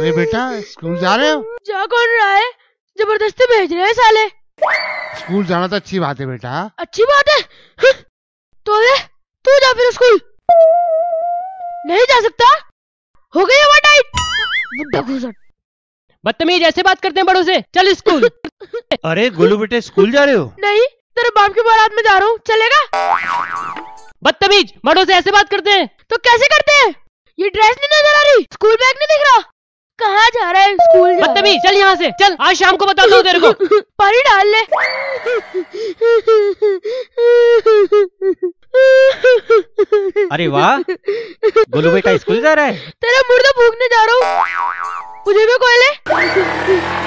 अरे बेटा स्कूल जा रहे हो जा कौन रहा है जबरदस्ती भेज रहे हैं साले स्कूल जाना तो अच्छी बात है बेटा अच्छी बात है तो ले तू जा फिर स्कूल नहीं जा सकता हो गई हमारा डाइट बुड्ढा घूसट बदतमीज ऐसे बात करते हैं बड़ों से चल स्कूल अरे गोलू बेटे स्कूल जा रहे हो नहीं तेरे बाप की बारात में जा रहा हूँ चलेगा बदतमीज बड़ों से ऐसे बात करते हैं तो कैसे करते हैं ये ड्रेस नहीं नजर आ रही स्कूल बैग नहीं बदतमी चल यहाँ से चल आज शाम को बता दो तेरे को पानी डाल ले अरे वाह गोलू बेटा स्कूल जा रहा है तेरा मुर्दा भूखने जा रहा हूँ मुझे भी कोयले